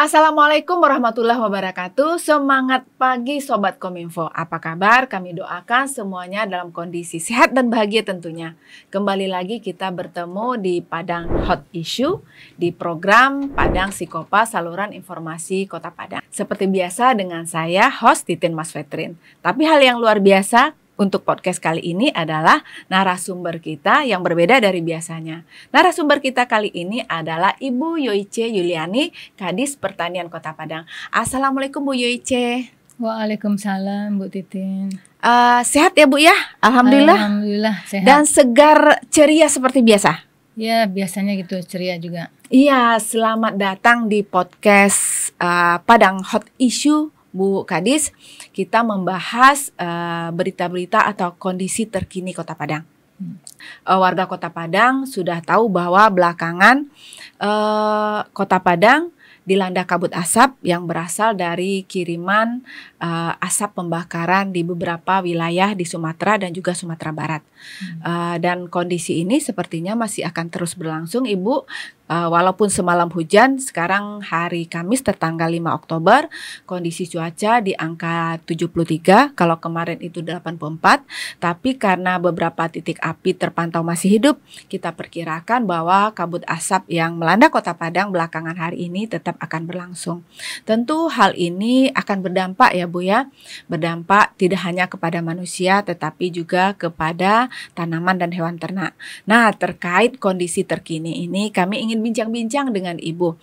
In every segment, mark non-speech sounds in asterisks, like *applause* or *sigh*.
Assalamualaikum warahmatullahi wabarakatuh. Semangat pagi Sobat Kominfo. Apa kabar? Kami doakan semuanya dalam kondisi sehat dan bahagia tentunya. Kembali lagi kita bertemu di Padang Hot Issue di program Padang Sikopa Saluran Informasi Kota Padang. Seperti biasa dengan saya host Titin Mas Vetrin. Tapi hal yang luar biasa untuk podcast kali ini adalah narasumber kita yang berbeda dari biasanya. Narasumber kita kali ini adalah Ibu Yoice Yuliani, Kadis Pertanian Kota Padang. Assalamualaikum Bu Yoice. Waalaikumsalam Bu Titin. Uh, sehat ya Bu ya? Alhamdulillah. Alhamdulillah sehat. Dan segar ceria seperti biasa. Ya, biasanya gitu ceria juga. Iya, selamat datang di podcast uh, Padang Hot Issue Bu Kadis, kita membahas eh, berita-berita uh, atau kondisi terkini Kota Padang. Hmm. Uh, warga Kota Padang sudah tahu bahwa belakangan uh, Kota Padang dilanda kabut asap yang berasal dari kiriman uh, asap pembakaran di beberapa wilayah di Sumatera dan juga Sumatera Barat. Hmm. Uh, dan kondisi ini sepertinya masih akan terus berlangsung, Ibu. Uh, walaupun semalam hujan, sekarang hari Kamis tertanggal 5 Oktober, kondisi cuaca di angka 73, kalau kemarin itu 84, tapi karena beberapa titik api terpantau masih hidup, kita perkirakan bahwa kabut asap yang melanda Kota Padang belakangan hari ini tetap akan berlangsung. Tentu hal ini akan berdampak ya Bu ya. Berdampak tidak hanya kepada manusia tetapi juga kepada tanaman dan hewan ternak. Nah, terkait kondisi terkini ini kami ingin bincang-bincang dengan Ibu.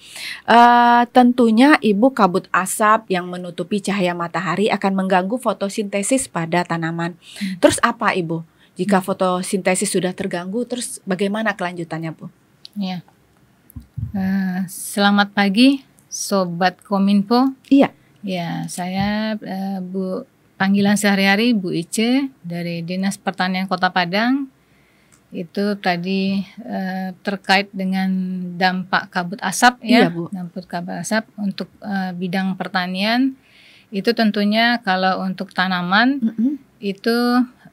Uh, tentunya Ibu kabut asap yang menutupi cahaya matahari akan mengganggu fotosintesis pada tanaman. Hmm. Terus apa Ibu? Jika fotosintesis sudah terganggu, terus bagaimana kelanjutannya, Bu? Ya. Uh, selamat pagi, Sobat Kominfo. Iya. Ya, saya uh, Bu panggilan sehari-hari Bu Ice dari Dinas Pertanian Kota Padang. Itu tadi uh, terkait dengan dampak kabut asap ya, iya, Bu. dampak kabut asap untuk uh, bidang pertanian. Itu tentunya kalau untuk tanaman mm -hmm. itu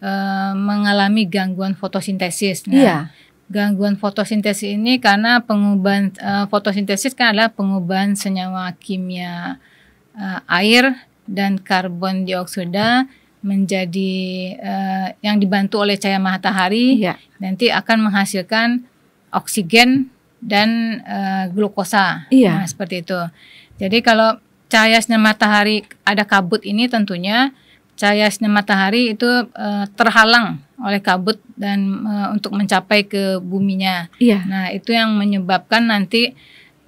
uh, mengalami gangguan fotosintesis. Nah, iya gangguan fotosintesis ini karena pengubahan uh, fotosintesis kan adalah pengubahan senyawa kimia uh, air dan karbon dioksida menjadi uh, yang dibantu oleh cahaya matahari ya. nanti akan menghasilkan oksigen dan uh, glukosa ya. nah, seperti itu. Jadi kalau cahaya sinar matahari ada kabut ini tentunya cahaya sinar matahari itu uh, terhalang oleh kabut dan uh, untuk mencapai ke buminya. ya. Nah itu yang menyebabkan nanti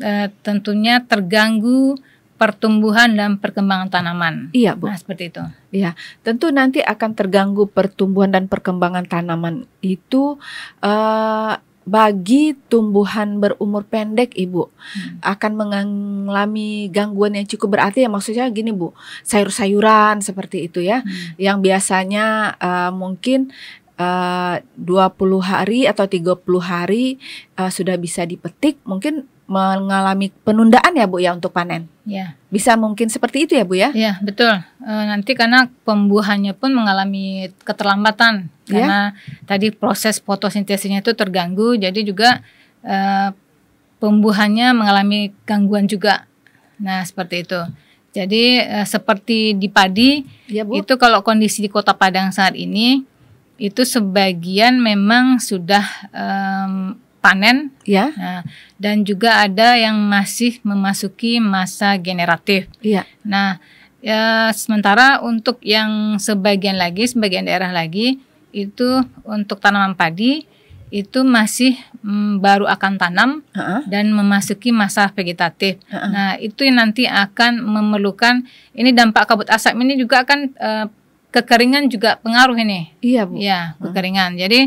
uh, tentunya terganggu pertumbuhan dan perkembangan tanaman. Iya, Bu. Nah, seperti itu. Iya, tentu nanti akan terganggu pertumbuhan dan perkembangan tanaman itu uh, bagi tumbuhan berumur pendek ibu hmm. akan mengalami gangguan yang cukup berarti ya maksudnya gini bu sayur-sayuran seperti itu ya hmm. yang biasanya uh, mungkin eh, uh, 20 hari atau 30 hari uh, sudah bisa dipetik mungkin mengalami penundaan ya Bu ya untuk panen. Ya. Bisa mungkin seperti itu ya Bu ya? Ya betul. E, nanti karena pembuahannya pun mengalami keterlambatan ya. karena tadi proses fotosintesisnya itu terganggu, jadi juga e, pembuahannya mengalami gangguan juga. Nah seperti itu. Jadi e, seperti di padi ya, Bu. itu kalau kondisi di Kota Padang saat ini itu sebagian memang sudah um, panen ya nah, dan juga ada yang masih memasuki masa generatif ya nah ya sementara untuk yang sebagian lagi sebagian daerah lagi itu untuk tanaman padi itu masih mm, baru akan tanam uh -uh. dan memasuki masa vegetatif. Uh -uh. Nah, itu yang nanti akan memerlukan ini dampak kabut asap ini juga akan uh, kekeringan juga pengaruh ini. Iya, Bu. Iya, kekeringan. Uh -huh. Jadi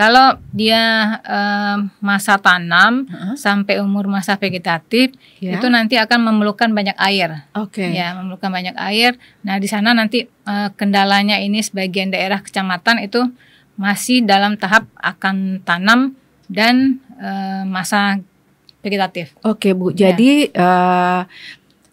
kalau dia um, masa tanam uh -huh. sampai umur masa vegetatif yeah. itu nanti akan memerlukan banyak air. Oke. Okay. Ya, memerlukan banyak air. Nah, di sana nanti uh, kendalanya ini sebagian daerah kecamatan itu masih dalam tahap akan tanam dan uh, masa vegetatif. Oke, Bu. Ya. Jadi yeah. uh,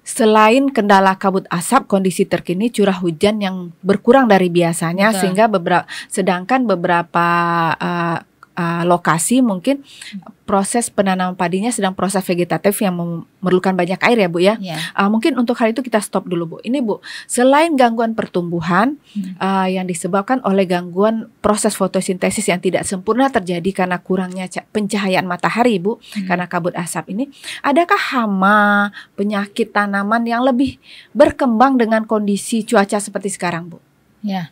Selain kendala kabut asap, kondisi terkini curah hujan yang berkurang dari biasanya Betul. sehingga beberapa sedangkan beberapa uh, uh, lokasi mungkin proses penanam padinya sedang proses vegetatif yang memerlukan banyak air ya Bu ya. Yeah. Iya. Uh, mungkin untuk hal itu kita stop dulu Bu. Ini Bu, selain gangguan pertumbuhan uh, yang disebabkan oleh gangguan proses fotosintesis yang tidak sempurna terjadi karena kurangnya pencahayaan matahari Bu, hmm. karena kabut asap ini, adakah hama, penyakit tanaman yang lebih berkembang dengan kondisi cuaca seperti sekarang Bu? Ya. Yeah.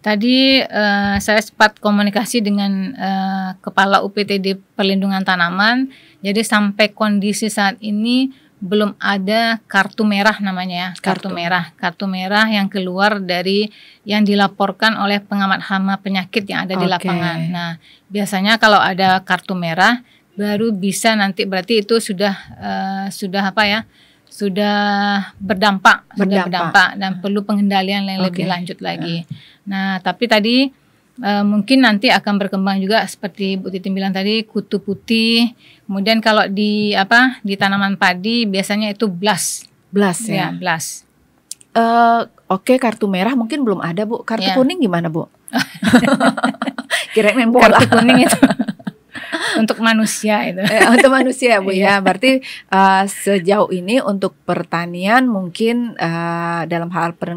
Tadi uh, saya sempat komunikasi dengan uh, kepala UPTD Perlindungan Tanaman. Jadi sampai kondisi saat ini belum ada kartu merah namanya ya, kartu, kartu merah. Kartu merah yang keluar dari yang dilaporkan oleh pengamat hama penyakit yang ada okay. di lapangan. Nah, biasanya kalau ada kartu merah baru bisa nanti berarti itu sudah uh, sudah apa ya? sudah berdampak, berdampak. sudah berdampak dan hmm. perlu pengendalian yang okay. lebih lanjut hmm. lagi. Nah, tapi tadi uh, mungkin nanti akan berkembang juga seperti Bu Titin bilang tadi kutu putih. Kemudian kalau di apa di tanaman padi biasanya itu blas blas iya, ya. ya blas. Uh, eh, Oke, okay, kartu merah mungkin belum ada, Bu. Kartu yeah. kuning gimana, Bu? *laughs* kira-kira Kartu kuning itu. *laughs* untuk manusia itu. Eh, untuk manusia Bu ya. Iya. Berarti uh, sejauh ini untuk pertanian mungkin uh, dalam hal per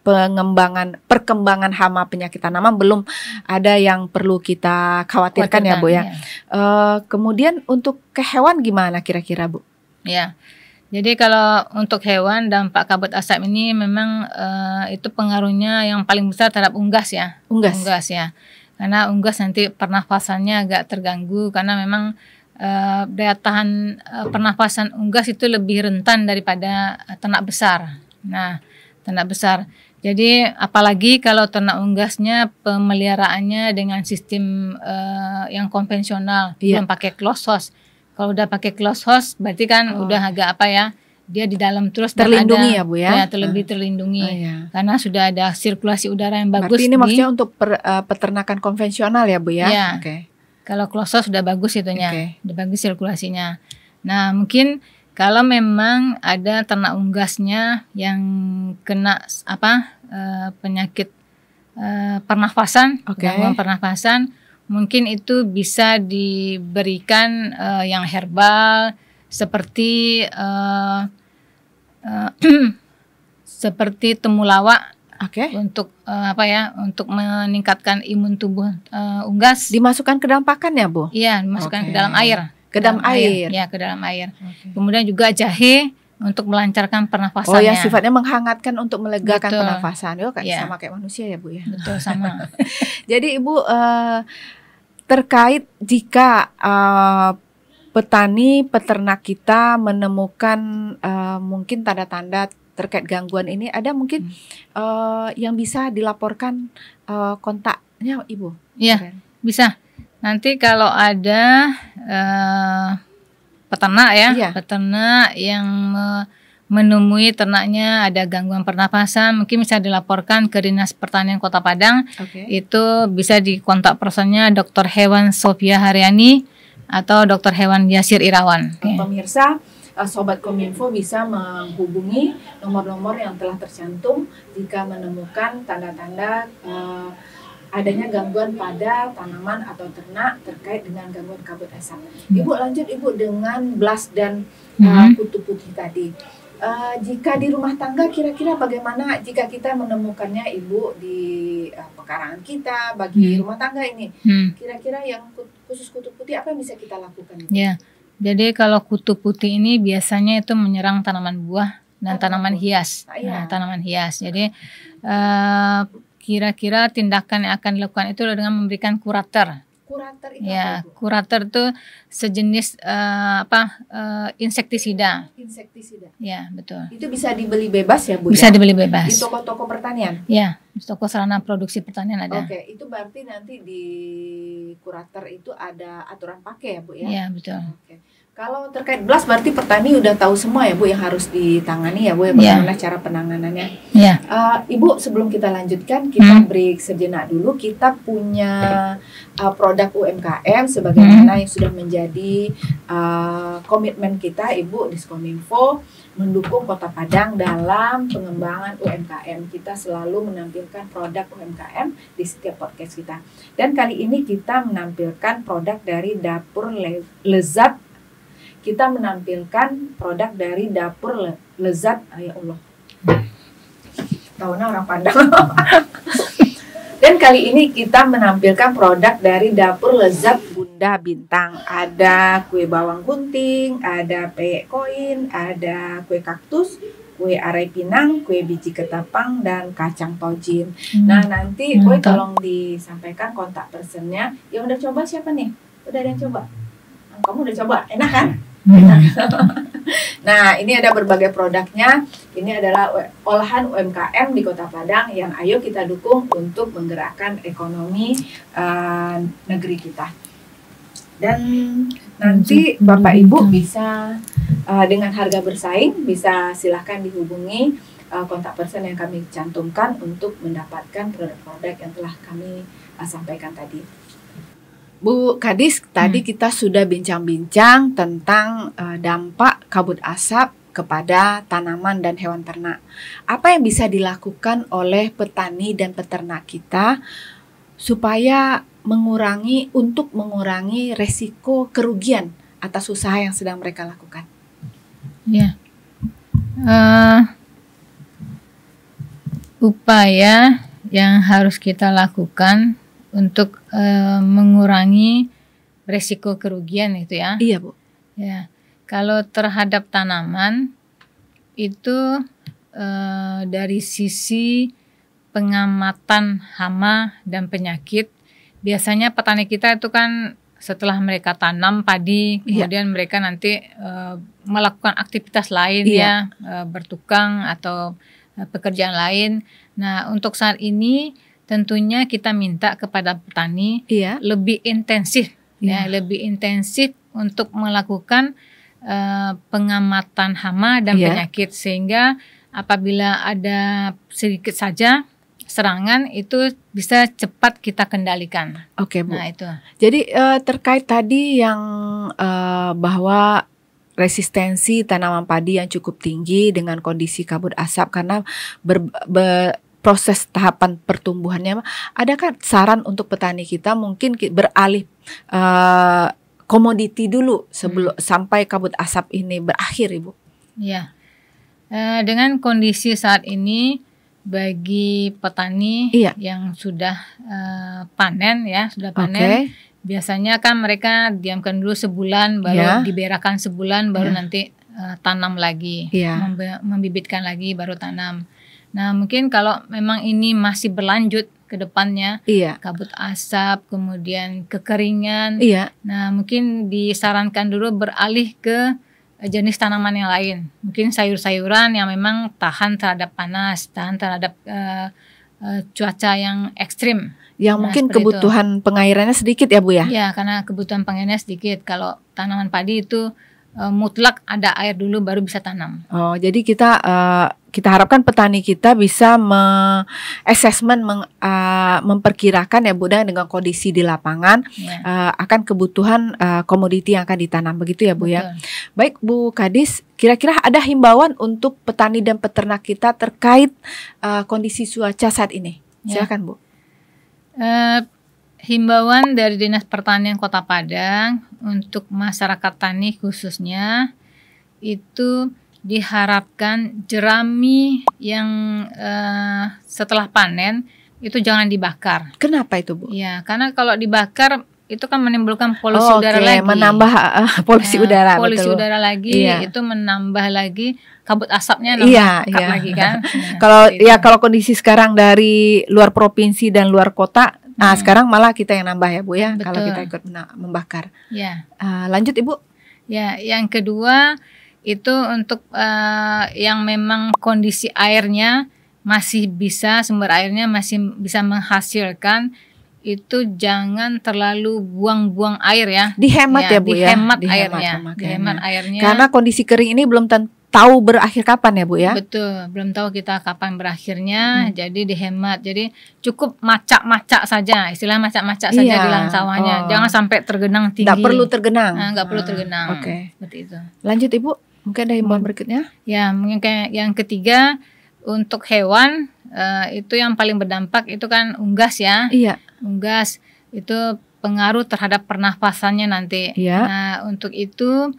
pengembangan perkembangan hama penyakit tanaman belum ada yang perlu kita khawatirkan, ya Bu ya. ya. Uh, kemudian untuk ke hewan gimana kira-kira Bu? Ya. Jadi kalau untuk hewan dampak kabut asap ini memang uh, itu pengaruhnya yang paling besar terhadap unggas ya. Unggas. Unggas ya karena unggas nanti pernafasannya agak terganggu karena memang uh, daya tahan uh, pernafasan unggas itu lebih rentan daripada uh, ternak besar. Nah, ternak besar. Jadi apalagi kalau ternak unggasnya pemeliharaannya dengan sistem uh, yang konvensional, yang pakai close host. Kalau udah pakai close host berarti kan oh. udah agak apa ya? dia di dalam terus terlindungi ada, ya bu ya, ya terlebih hmm. terlindungi oh, iya. karena sudah ada sirkulasi udara yang bagus. Berarti ini di, maksudnya untuk per, uh, peternakan konvensional ya bu ya? ya. Okay. Kalau klosel sudah bagus itunya, okay. sudah bagus sirkulasinya. Nah mungkin kalau memang ada ternak unggasnya yang kena apa uh, penyakit uh, pernafasan, okay. gangguan pernafasan, mungkin itu bisa diberikan uh, yang herbal seperti uh, uh, *clears throat* seperti temulawak Okay. Untuk uh, apa ya? Untuk meningkatkan imun tubuh uh, unggas. Dimasukkan ke dalam pakan ya, Bu? Iya, dimasukkan okay. ke dalam air. Ke dalam, air. air. Ya, ke dalam air. Iya, okay. Kemudian juga jahe untuk melancarkan pernafasannya. Oh ya, sifatnya menghangatkan untuk melegakan Betul. pernafasan. Yo, kayak yeah. sama kayak manusia ya, Bu ya. Betul, sama. *laughs* Jadi Ibu uh, terkait jika uh, petani peternak kita menemukan uh, mungkin tanda-tanda terkait gangguan ini ada mungkin hmm. uh, yang bisa dilaporkan uh, kontaknya ibu? Iya bisa. Nanti kalau ada uh, peternak ya, iya. peternak yang menemui ternaknya ada gangguan pernapasan, mungkin bisa dilaporkan ke Dinas Pertanian Kota Padang. Okay. Itu bisa dikontak personnya Dokter Hewan Sofia Haryani atau Dokter Hewan Yasir Irawan. Nah, pemirsa, eh, Sobat Kominfo bisa menghubungi nomor-nomor yang telah tercantum jika menemukan tanda-tanda eh, adanya gangguan pada tanaman atau ternak terkait dengan gangguan kabut asap. Hmm. Ibu lanjut Ibu dengan blast dan uh, kutu putih tadi. Eh, jika di rumah tangga kira-kira bagaimana jika kita menemukannya ibu di uh, pekarangan kita bagi hmm. rumah tangga ini hmm. kira-kira yang khusus kutu putih apa yang bisa kita lakukan? Ya, jadi kalau kutu putih ini biasanya itu menyerang tanaman buah dan tanaman hias, ah, iya. nah, tanaman hias. Jadi uh, kira-kira tindakan yang akan dilakukan itu dengan memberikan kurator Kurator itu ya, apa Kurator itu sejenis uh, apa uh, insektisida. Insektisida. Ya, betul. Itu bisa dibeli bebas ya, Bu? Bisa ya? dibeli bebas. Di toko-toko pertanian? Ya, di toko sarana produksi pertanian ada. Oke, itu berarti nanti di kurator itu ada aturan pakai ya, Bu ya? Ya, betul. Oke. Kalau terkait blast berarti petani udah tahu semua ya Bu yang harus ditangani ya Bu ya bagaimana yeah. cara penanganannya. Yeah. Iya. Uh, Ibu sebelum kita lanjutkan kita hmm. break sejenak dulu. Kita punya uh, produk UMKM sebagaimana hmm. yang sudah menjadi uh, komitmen kita Ibu Diskominfo mendukung Kota Padang dalam pengembangan UMKM. Kita selalu menampilkan produk UMKM di setiap podcast kita. Dan kali ini kita menampilkan produk dari Dapur Lezat kita menampilkan produk dari dapur le lezat ya Allah tahunnya orang pandang. *laughs* dan kali ini kita menampilkan produk dari dapur lezat Bunda Bintang ada kue bawang gunting, ada peyek koin ada kue kaktus kue arai pinang, kue biji ketapang dan kacang tojin. Hmm. Nah nanti kue tolong disampaikan kontak personnya. Yang udah coba siapa nih? Udah ada yang coba? Kamu udah coba, enak kan? *laughs* nah, ini ada berbagai produknya. Ini adalah olahan UMKM di Kota Padang yang ayo kita dukung untuk menggerakkan ekonomi uh, negeri kita. Dan nanti Bapak Ibu bisa uh, dengan harga bersaing bisa silahkan dihubungi uh, kontak person yang kami cantumkan untuk mendapatkan produk-produk yang telah kami uh, sampaikan tadi. Bu Kadis, tadi hmm. kita sudah bincang-bincang tentang uh, dampak kabut asap kepada tanaman dan hewan ternak. Apa yang bisa dilakukan oleh petani dan peternak kita supaya mengurangi untuk mengurangi resiko kerugian atas usaha yang sedang mereka lakukan? Ya, uh, upaya yang harus kita lakukan untuk e, mengurangi resiko kerugian itu ya. Iya, Bu. Ya. Kalau terhadap tanaman itu e, dari sisi pengamatan hama dan penyakit, biasanya petani kita itu kan setelah mereka tanam padi, iya. kemudian mereka nanti e, melakukan aktivitas lain iya. ya, e, bertukang atau pekerjaan lain. Nah, untuk saat ini tentunya kita minta kepada petani iya. lebih intensif iya. ya lebih intensif untuk melakukan uh, pengamatan hama dan iya. penyakit sehingga apabila ada sedikit saja serangan itu bisa cepat kita kendalikan. Oke, okay, Bu. Nah, itu. Jadi uh, terkait tadi yang uh, bahwa resistensi tanaman padi yang cukup tinggi dengan kondisi kabut asap karena ber, ber, proses tahapan pertumbuhannya, adakah saran untuk petani kita mungkin beralih uh, komoditi dulu sebelum hmm. sampai kabut asap ini berakhir, ibu? Ya, uh, dengan kondisi saat ini bagi petani iya. yang sudah uh, panen ya, sudah panen. Okay. Biasanya kan mereka diamkan dulu sebulan, baru yeah. diberakan sebulan, baru yeah. nanti uh, tanam lagi, yeah. Iya. membibitkan lagi, baru tanam. Nah, mungkin kalau memang ini masih berlanjut ke depannya, iya. kabut asap, kemudian kekeringan. Iya. Nah, mungkin disarankan dulu beralih ke eh, jenis tanaman yang lain. Mungkin sayur-sayuran yang memang tahan terhadap panas, tahan terhadap uh, uh, cuaca yang ekstrim. Yang nah, mungkin kebutuhan itu. pengairannya sedikit ya Bu ya? Ya, karena kebutuhan pengairannya sedikit. Kalau tanaman padi itu uh, mutlak ada air dulu baru bisa tanam. Oh, jadi kita uh, kita harapkan petani kita bisa assessment meng, uh, memperkirakan ya Bu Dan dengan kondisi di lapangan yeah. Ya. uh, akan kebutuhan uh, komoditi yang akan ditanam begitu ya Bu ya? Betul. ya. Baik Bu Kadis, kira-kira ada himbauan untuk petani dan peternak kita terkait uh, kondisi cuaca saat ini? Yeah. Silakan Bu. Uh, himbauan dari Dinas Pertanian Kota Padang untuk masyarakat tani khususnya itu diharapkan jerami yang uh, setelah panen itu jangan dibakar. Kenapa itu, Bu? Ya, karena kalau dibakar itu kan menimbulkan polusi oh, udara okay. lagi. menambah uh, polusi ya, udara. Polusi betul. udara lagi iya. itu menambah lagi kabut asapnya iya, nambah iya, iya. lagi kan. *laughs* Nah, kalau ya gitu. kalau kondisi sekarang dari luar provinsi dan luar kota Nah, hmm. sekarang malah kita yang nambah ya, Bu ya, Betul. kalau kita ikut membakar. Ya. Uh, lanjut Ibu. Ya, yang kedua itu untuk uh, yang memang kondisi airnya masih bisa sumber airnya masih bisa menghasilkan itu jangan terlalu buang-buang air ya. Dihemat ya, ya Bu ya. dihemat ya. Airnya. Dihemat airnya. Dihemat airnya. Karena kondisi kering ini belum tentu tahu berakhir kapan ya Bu ya? Betul, belum tahu kita kapan berakhirnya, hmm. jadi dihemat. Jadi cukup macak-macak saja, istilah macak-macak iya. saja di lahan sawahnya. Oh. Jangan sampai tergenang tinggi. Tidak perlu tergenang. Nah, nggak perlu tergenang. Ah, ah, oke. Okay. Seperti itu. Lanjut Ibu, mungkin ada himbauan hmm. berikutnya? Ya, mungkin kayak yang ketiga untuk hewan uh, itu yang paling berdampak itu kan unggas ya. Iya. Unggas itu pengaruh terhadap pernafasannya nanti. Iya. Nah, untuk itu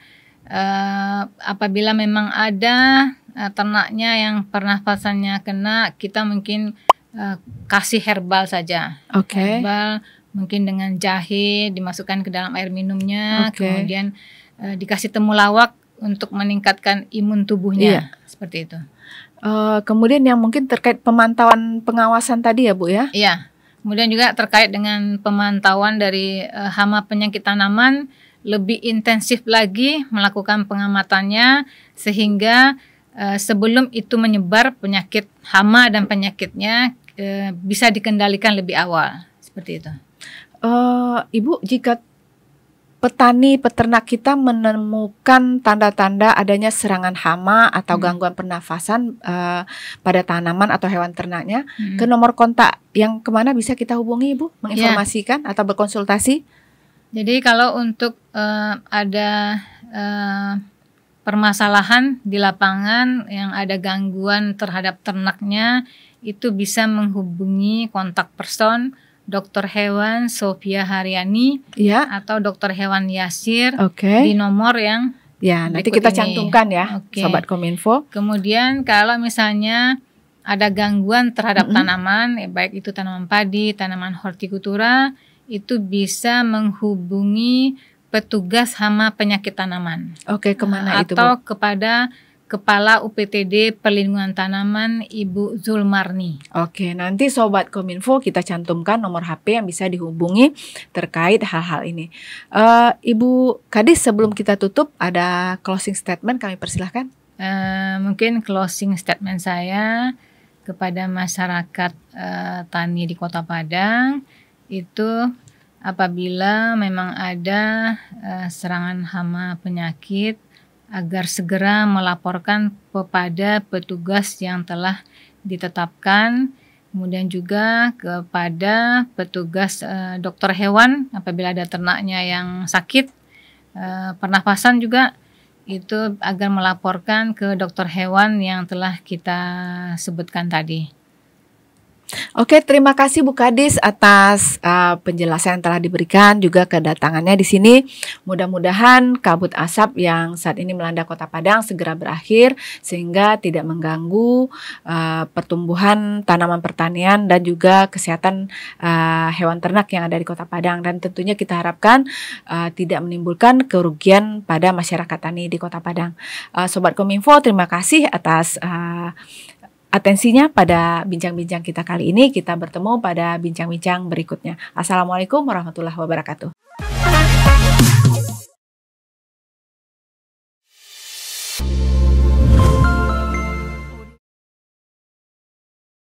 Eh, apabila memang ada uh, ternaknya yang pernafasannya kena, kita mungkin uh, kasih herbal saja. Okay. Herbal mungkin dengan jahe dimasukkan ke dalam air minumnya, okay. kemudian uh, dikasih temulawak untuk meningkatkan imun tubuhnya. yeah. Seperti itu. Uh, kemudian yang mungkin terkait pemantauan pengawasan tadi ya, Bu ya? Iya. Kemudian juga terkait dengan pemantauan dari uh, hama penyakit tanaman lebih intensif lagi melakukan pengamatannya sehingga eh, sebelum itu menyebar penyakit hama dan penyakitnya eh, bisa dikendalikan lebih awal seperti itu. Uh, Ibu jika petani peternak kita menemukan tanda-tanda adanya serangan hama atau hmm. gangguan pernafasan uh, pada tanaman atau hewan ternaknya hmm. ke nomor kontak yang kemana bisa kita hubungi ibu ya. menginformasikan yeah. atau berkonsultasi jadi kalau untuk uh, ada uh, permasalahan di lapangan yang ada gangguan terhadap ternaknya itu bisa menghubungi kontak person Dokter Hewan Sofia Haryani ya. atau Dokter Hewan Yasir okay. di nomor yang ya nanti kita ini. cantumkan ya okay. sobat Kominfo. Kemudian kalau misalnya ada gangguan terhadap mm -hmm. tanaman, ya baik itu tanaman padi, tanaman hortikultura, itu bisa menghubungi petugas hama penyakit tanaman. Oke, kemana atau ah, itu? Atau kepada Kepala UPTD Perlindungan Tanaman Ibu Zulmarni. Oke, nanti sobat Kominfo kita cantumkan nomor HP yang bisa dihubungi terkait hal-hal ini. Uh, Ibu Kadis sebelum kita tutup ada closing statement kami persilahkan. Uh, mungkin closing statement saya kepada masyarakat uh, tani di Kota Padang itu apabila memang ada uh, serangan hama penyakit agar segera melaporkan kepada petugas yang telah ditetapkan kemudian juga kepada petugas uh, dokter hewan apabila ada ternaknya yang sakit uh, pernafasan juga itu agar melaporkan ke dokter hewan yang telah kita sebutkan tadi. Oke, terima kasih Bu Kadis atas uh, penjelasan yang telah diberikan juga kedatangannya di sini. Mudah-mudahan kabut asap yang saat ini melanda Kota Padang segera berakhir sehingga tidak mengganggu uh, pertumbuhan tanaman pertanian dan juga kesehatan uh, hewan ternak yang ada di Kota Padang dan tentunya kita harapkan uh, tidak menimbulkan kerugian pada masyarakat tani di Kota Padang. Uh, Sobat Kominfo, terima kasih atas uh, atensinya pada bincang-bincang kita kali ini. Kita bertemu pada bincang-bincang berikutnya. Assalamualaikum warahmatullahi wabarakatuh.